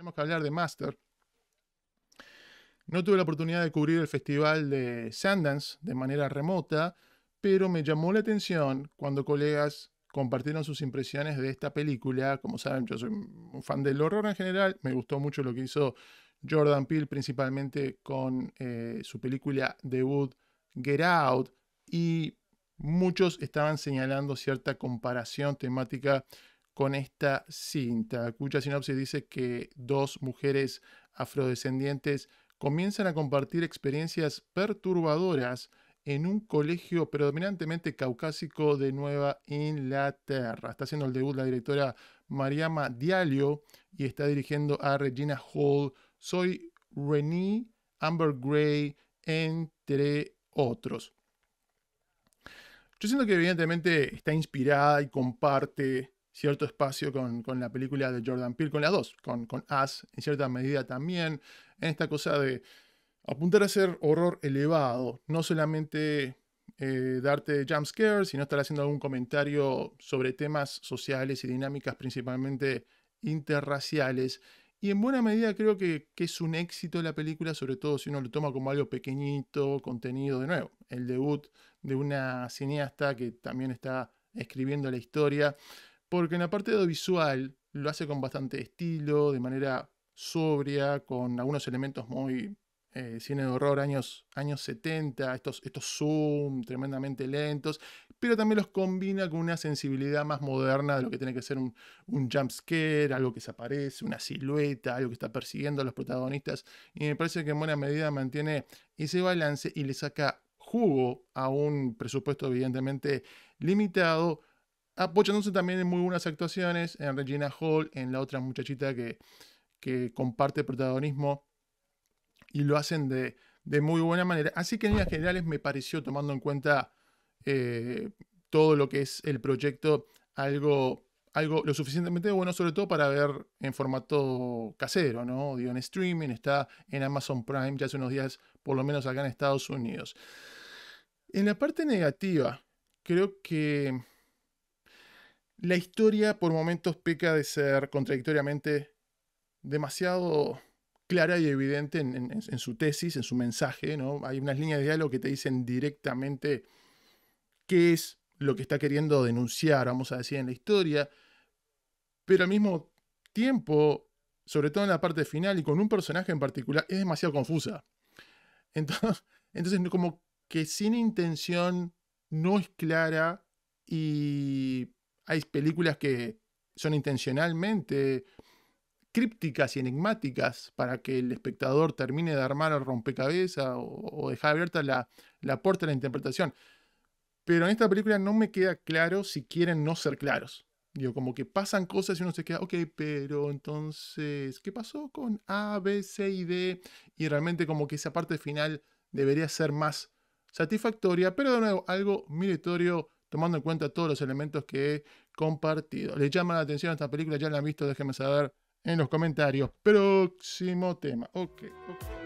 tenemos que hablar de Master. No tuve la oportunidad de cubrir el festival de Sundance de manera remota, pero me llamó la atención cuando colegas compartieron sus impresiones de esta película. Como saben, yo soy un fan del horror en general, me gustó mucho lo que hizo Jordan Peele, principalmente con eh, su película debut Get Out, y muchos estaban señalando cierta comparación temática con esta cinta, cuya sinopsis dice que dos mujeres afrodescendientes comienzan a compartir experiencias perturbadoras en un colegio predominantemente caucásico de Nueva Inglaterra. Está haciendo el debut la directora Mariama Diallo y está dirigiendo a Regina Hall, Soy Renee, Amber Gray, entre otros. Yo siento que evidentemente está inspirada y comparte cierto espacio con, la película de Jordan Peele, con las dos, con, con As en cierta medida también, en esta cosa de apuntar a ser horror elevado, no solamente eh, darte jump sino estar haciendo algún comentario sobre temas sociales y dinámicas principalmente interraciales. Y en buena medida creo que, que, es un éxito la película, sobre todo si uno lo toma como algo pequeñito, contenido de nuevo. El debut de una cineasta que también está escribiendo la historia porque en la parte audiovisual lo hace con bastante estilo, de manera sobria, con algunos elementos muy eh, cine de horror años, 70, estos, estos zoom tremendamente lentos, pero también los combina con una sensibilidad más moderna de lo que tiene que ser un, un jump algo que se aparece, una silueta, algo que está persiguiendo a los protagonistas, y me parece que en buena medida mantiene ese balance y le saca jugo a un presupuesto evidentemente limitado, apoyándose ah, también en muy buenas actuaciones, en Regina Hall, en la otra muchachita que, comparte protagonismo y lo hacen de, muy buena manera. Así que en líneas generales me pareció, tomando en cuenta eh, todo lo que es el proyecto, algo, algo lo suficientemente bueno, sobre todo para ver en formato casero, ¿no? Digo, en streaming, está en Amazon Prime ya hace unos días, por lo menos acá en Estados Unidos. En la parte negativa, creo que la historia por momentos peca de ser contradictoriamente demasiado clara y evidente en, su tesis, en su mensaje. Hay unas líneas de diálogo que te dicen directamente qué es lo que está queriendo denunciar, vamos a decir, en la historia, pero al mismo tiempo, sobre todo en la parte final y con un personaje en particular, es demasiado confusa. entonces como que sin intención no es clara y hay películas que son intencionalmente crípticas y enigmáticas para que el espectador termine de armar el rompecabezas o, o dejar abierta la, puerta a la interpretación. Pero en esta película no me queda claro si quieren no ser claros. Digo, como que pasan cosas y uno se queda, ok, pero entonces, ¿qué pasó con A, B, C y D? Y realmente como que esa parte final debería ser más satisfactoria, pero de nuevo, algo meritorio tomando en cuenta todos los elementos que he compartido. ¿Les llama la atención esta película? ¿Ya la han visto? Déjenme saber en los comentarios. Próximo tema. Ok, ok.